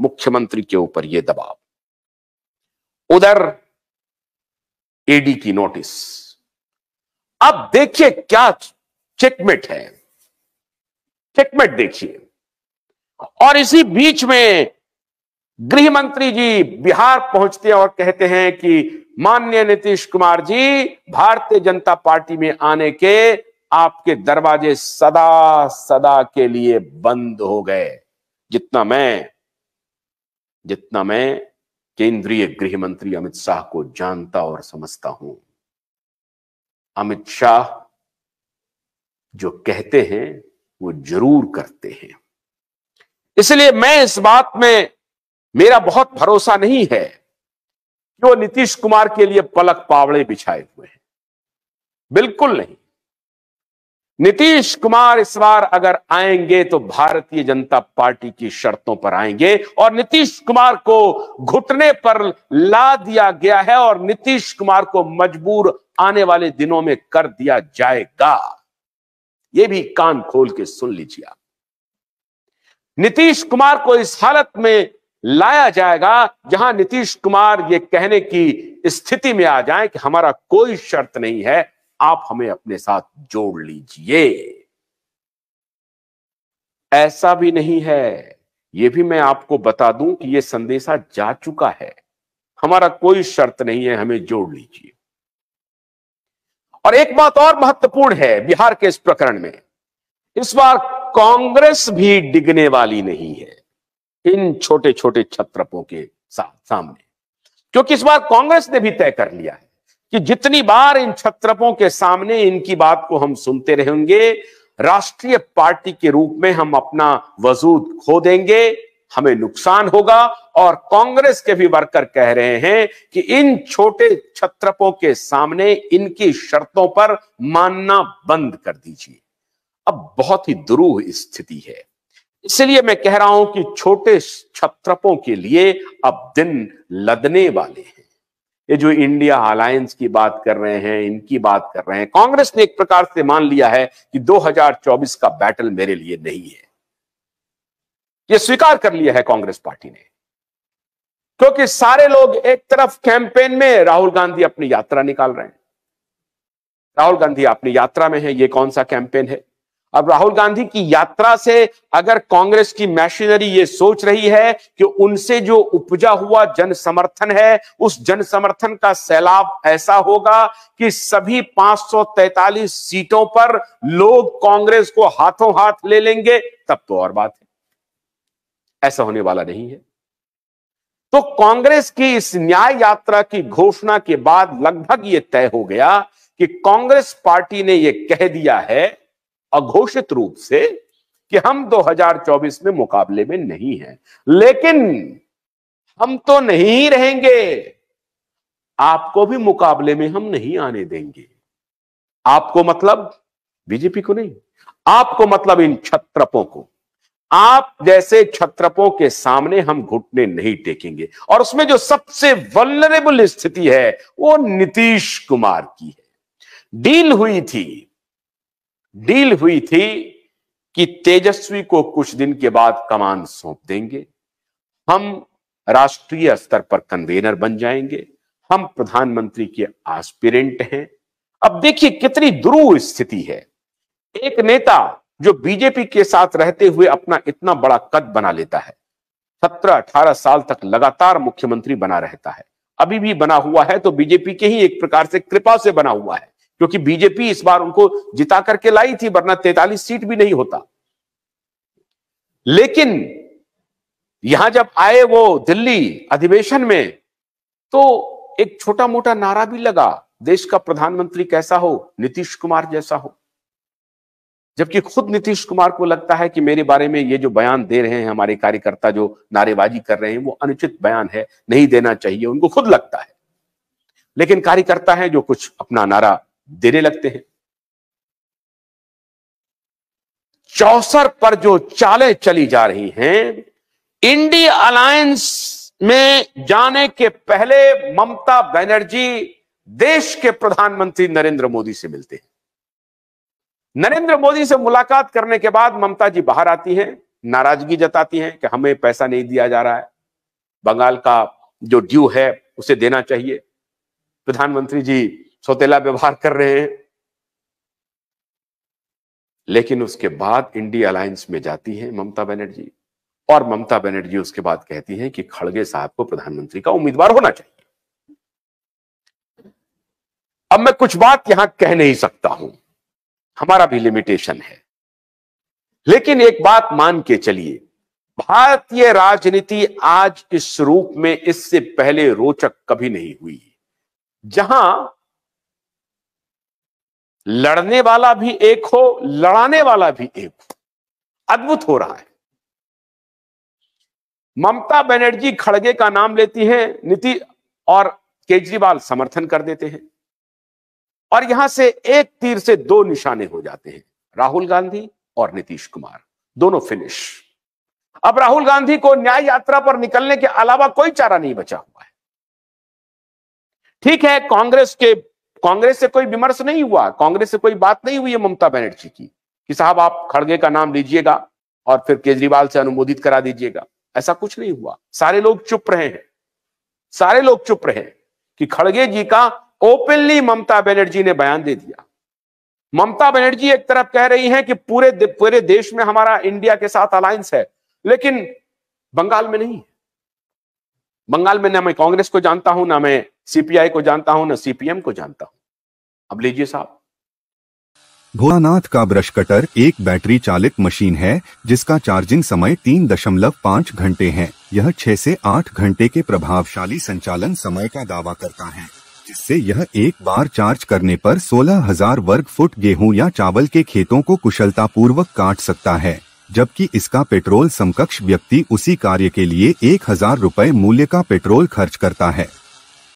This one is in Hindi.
मुख्यमंत्री के ऊपर यह दबाव उधर एडी की नोटिस अब देखिए क्या चेकमेट है चेकमेट देखिए और इसी बीच में गृह मंत्री जी बिहार पहुंचते हैं और कहते हैं कि माननीय नीतीश कुमार जी भारतीय जनता पार्टी में आने के आपके दरवाजे सदा सदा के लिए बंद हो गए जितना मैं जितना मैं केंद्रीय गृह मंत्री अमित शाह को जानता और समझता हूं अमित शाह जो कहते हैं वो जरूर करते हैं इसलिए मैं इस बात में मेरा बहुत भरोसा नहीं है कि वो नीतीश कुमार के लिए पलक पावड़े बिछाए हुए हैं बिल्कुल नहीं नीतीश कुमार इस बार अगर आएंगे तो भारतीय जनता पार्टी की शर्तों पर आएंगे और नीतीश कुमार को घुटने पर ला दिया गया है और नीतीश कुमार को मजबूर आने वाले दिनों में कर दिया जाएगा ये भी कान खोल के सुन लीजिए आप नीतीश कुमार को इस हालत में लाया जाएगा जहां नीतीश कुमार ये कहने की स्थिति में आ जाए कि हमारा कोई शर्त नहीं है आप हमें अपने साथ जोड़ लीजिए ऐसा भी नहीं है यह भी मैं आपको बता दूं कि यह संदेशा जा चुका है हमारा कोई शर्त नहीं है हमें जोड़ लीजिए और एक बात और महत्वपूर्ण है बिहार के इस प्रकरण में इस बार कांग्रेस भी डिगने वाली नहीं है इन छोटे छोटे छत्रपों के साथ सामने क्योंकि इस बार कांग्रेस ने भी तय कर लिया है कि जितनी बार इन छत्रपों के सामने इनकी बात को हम सुनते रहेंगे राष्ट्रीय पार्टी के रूप में हम अपना वजूद खो देंगे हमें नुकसान होगा और कांग्रेस के भी वर्कर कह रहे हैं कि इन छोटे छत्रपों के सामने इनकी शर्तों पर मानना बंद कर दीजिए अब बहुत ही दुरूह स्थिति है इसलिए मैं कह रहा हूं कि छोटे छत्रपों के लिए अब दिन लदने वाले हैं ये जो इंडिया अलायंस की बात कर रहे हैं इनकी बात कर रहे हैं कांग्रेस ने एक प्रकार से मान लिया है कि 2024 का बैटल मेरे लिए नहीं है ये स्वीकार कर लिया है कांग्रेस पार्टी ने क्योंकि सारे लोग एक तरफ कैंपेन में राहुल गांधी अपनी यात्रा निकाल रहे हैं राहुल गांधी अपनी यात्रा में है ये कौन सा कैंपेन है अब राहुल गांधी की यात्रा से अगर कांग्रेस की मशीनरी ये सोच रही है कि उनसे जो उपजा हुआ जन समर्थन है उस जन समर्थन का सैलाब ऐसा होगा कि सभी 543 सीटों पर लोग कांग्रेस को हाथों हाथ ले लेंगे तब तो और बात है ऐसा होने वाला नहीं है तो कांग्रेस की इस न्याय यात्रा की घोषणा के बाद लगभग ये तय हो गया कि कांग्रेस पार्टी ने यह कह दिया है अघोषित रूप से कि हम 2024 में मुकाबले में नहीं हैं लेकिन हम तो नहीं रहेंगे आपको भी मुकाबले में हम नहीं आने देंगे आपको मतलब बीजेपी को नहीं आपको मतलब इन छत्रपों को आप जैसे छत्रपों के सामने हम घुटने नहीं टेकेंगे और उसमें जो सबसे वलरेबल स्थिति है वो नीतीश कुमार की है डील हुई थी डील हुई थी कि तेजस्वी को कुछ दिन के बाद कमान सौंप देंगे हम राष्ट्रीय स्तर पर कन्वेनर बन जाएंगे हम प्रधानमंत्री के आस्पिरेंट हैं अब देखिए कितनी दुरू स्थिति है एक नेता जो बीजेपी के साथ रहते हुए अपना इतना बड़ा कद बना लेता है सत्रह अठारह साल तक लगातार मुख्यमंत्री बना रहता है अभी भी बना हुआ है तो बीजेपी के ही एक प्रकार से कृपा से बना हुआ है क्योंकि बीजेपी इस बार उनको जिता करके लाई थी वरना तैतालीस सीट भी नहीं होता लेकिन यहां जब आए वो दिल्ली अधिवेशन में तो एक छोटा मोटा नारा भी लगा देश का प्रधानमंत्री कैसा हो नीतीश कुमार जैसा हो जबकि खुद नीतीश कुमार को लगता है कि मेरे बारे में ये जो बयान दे रहे हैं हमारे कार्यकर्ता जो नारेबाजी कर रहे हैं वो अनुचित बयान है नहीं देना चाहिए उनको खुद लगता है लेकिन कार्यकर्ता है जो कुछ अपना नारा देने लगते हैं चौसर पर जो चालें चली जा रही हैं इंडी अलायंस में जाने के पहले ममता बनर्जी देश के प्रधानमंत्री नरेंद्र मोदी से मिलते हैं नरेंद्र मोदी से मुलाकात करने के बाद ममता जी बाहर आती हैं नाराजगी जताती हैं कि हमें पैसा नहीं दिया जा रहा है बंगाल का जो ड्यू है उसे देना चाहिए प्रधानमंत्री जी सौतेला व्यवहार कर रहे हैं लेकिन उसके बाद इंडिया अलायंस में जाती है ममता बनर्जी और ममता बनर्जी उसके बाद कहती हैं कि खड़गे साहब को प्रधानमंत्री का उम्मीदवार होना चाहिए अब मैं कुछ बात यहां कह नहीं सकता हूं हमारा भी लिमिटेशन है लेकिन एक बात मान के चलिए भारतीय राजनीति आज इस रूप में इससे पहले रोचक कभी नहीं हुई जहां लड़ने वाला भी एक हो लड़ाने वाला भी एक हो अद्भुत हो रहा है ममता बनर्जी खड़गे का नाम लेती हैं नीति और केजरीवाल समर्थन कर देते हैं और यहां से एक तीर से दो निशाने हो जाते हैं राहुल गांधी और नीतीश कुमार दोनों फिनिश अब राहुल गांधी को न्याय यात्रा पर निकलने के अलावा कोई चारा नहीं बचा हुआ है ठीक है कांग्रेस के कांग्रेस से कोई विमर्श नहीं हुआ कांग्रेस से कोई बात नहीं हुई है ममता बनर्जी की कि साहब आप खड़गे का नाम लीजिएगा और फिर केजरीवाल से अनुमोदित करा दीजिएगा ऐसा कुछ नहीं हुआ सारे लोग चुप रहे हैं सारे लोग चुप रहे हैं कि खड़गे जी का ओपनली ममता बनर्जी ने बयान दे दिया ममता बनर्जी एक तरफ कह रही हैं कि पूरे दे, पूरे देश में हमारा इंडिया के साथ अलायंस है लेकिन बंगाल में नहीं है बंगाल में ना मैं कांग्रेस को जानता हूं ना मैं सीपीआई को जानता हूं ना सीपीएम को जानता हूं अब लीजिए साहब भोलानाथ का ब्रश कटर एक बैटरी चालित मशीन है जिसका चार्जिंग समय तीन दशमलव पाँच घंटे है यह छह से आठ घंटे के प्रभावशाली संचालन समय का दावा करता है जिससे यह एक बार चार्ज करने पर सोलह हजार वर्ग फुट गेहूं या चावल के खेतों को कुशलता पूर्वक काट सकता है जबकि इसका पेट्रोल समकक्ष व्यक्ति उसी कार्य के लिए एक हजार रूपए मूल्य का पेट्रोल खर्च करता है